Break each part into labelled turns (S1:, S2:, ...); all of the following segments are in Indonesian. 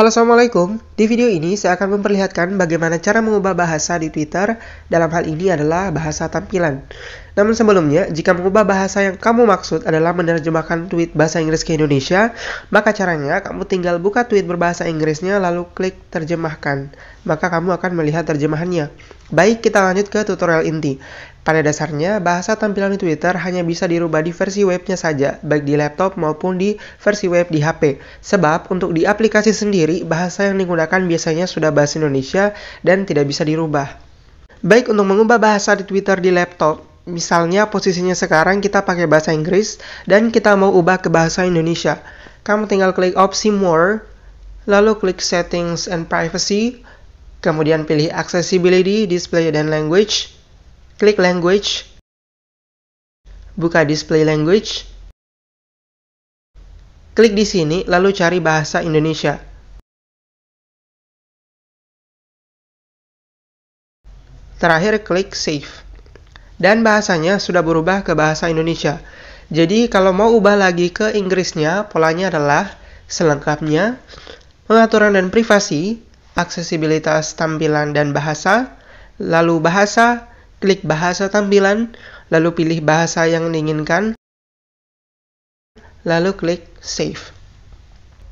S1: Halo Assalamualaikum, di video ini saya akan memperlihatkan bagaimana cara mengubah bahasa di Twitter, dalam hal ini adalah bahasa tampilan. Namun sebelumnya, jika mengubah bahasa yang kamu maksud adalah menerjemahkan tweet bahasa Inggris ke Indonesia, maka caranya kamu tinggal buka tweet berbahasa Inggrisnya lalu klik terjemahkan. Maka kamu akan melihat terjemahannya. Baik, kita lanjut ke tutorial inti. Pada dasarnya, bahasa tampilan di Twitter hanya bisa dirubah di versi webnya saja, baik di laptop maupun di versi web di HP. Sebab, untuk di aplikasi sendiri, bahasa yang digunakan biasanya sudah bahasa Indonesia dan tidak bisa dirubah. Baik untuk mengubah bahasa di Twitter di laptop, misalnya posisinya sekarang kita pakai bahasa Inggris dan kita mau ubah ke bahasa Indonesia. Kamu tinggal klik opsi More, lalu klik Settings and Privacy, kemudian pilih Accessibility, Display dan Language, klik Language, buka Display Language, klik di sini lalu cari bahasa Indonesia. Terakhir klik Save dan bahasanya sudah berubah ke bahasa Indonesia. Jadi kalau mau ubah lagi ke Inggrisnya, polanya adalah selengkapnya pengaturan dan privasi, aksesibilitas tampilan dan bahasa, lalu bahasa, klik bahasa tampilan, lalu pilih bahasa yang diinginkan, lalu klik save.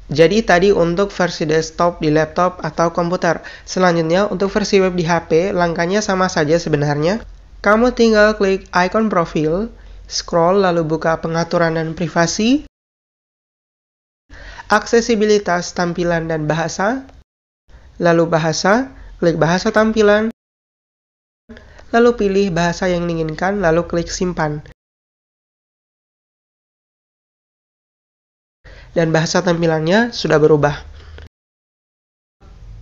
S1: Jadi tadi untuk versi desktop di laptop atau komputer. Selanjutnya untuk versi web di HP, langkahnya sama saja sebenarnya. Kamu tinggal klik icon profil, scroll lalu buka pengaturan dan privasi, aksesibilitas tampilan dan bahasa, lalu bahasa, klik bahasa tampilan, lalu pilih bahasa yang diinginkan, lalu klik simpan. Dan bahasa tampilannya sudah berubah.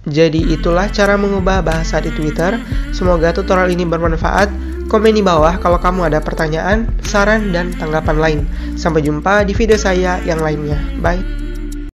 S1: Jadi itulah cara mengubah bahasa di Twitter. Semoga tutorial ini bermanfaat. Komen di bawah kalau kamu ada pertanyaan, saran, dan tanggapan lain. Sampai jumpa di video saya yang lainnya. Bye.